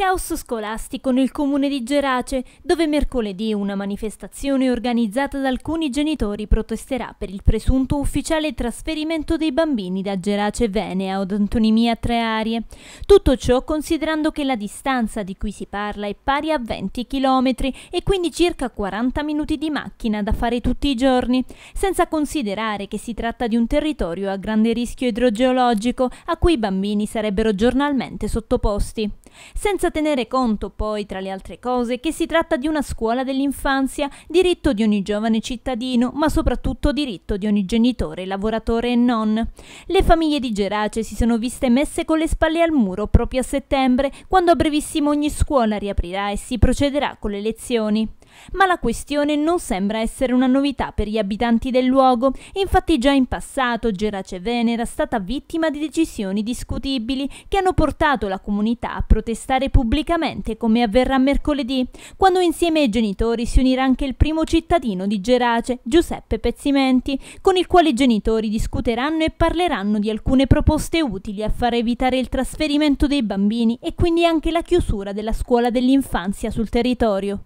Caos scolastico nel comune di Gerace, dove mercoledì una manifestazione organizzata da alcuni genitori protesterà per il presunto ufficiale trasferimento dei bambini da Gerace Venea ad Antonimia Tre Arie. Tutto ciò considerando che la distanza di cui si parla è pari a 20 km e quindi circa 40 minuti di macchina da fare tutti i giorni, senza considerare che si tratta di un territorio a grande rischio idrogeologico a cui i bambini sarebbero giornalmente sottoposti. Senza senza tenere conto poi, tra le altre cose, che si tratta di una scuola dell'infanzia, diritto di ogni giovane cittadino, ma soprattutto diritto di ogni genitore, lavoratore e non. Le famiglie di Gerace si sono viste messe con le spalle al muro proprio a settembre, quando a brevissimo ogni scuola riaprirà e si procederà con le lezioni. Ma la questione non sembra essere una novità per gli abitanti del luogo, infatti già in passato Gerace Vene era stata vittima di decisioni discutibili che hanno portato la comunità a protestare pubblicamente come avverrà mercoledì, quando insieme ai genitori si unirà anche il primo cittadino di Gerace, Giuseppe Pezzimenti, con il quale i genitori discuteranno e parleranno di alcune proposte utili a far evitare il trasferimento dei bambini e quindi anche la chiusura della scuola dell'infanzia sul territorio.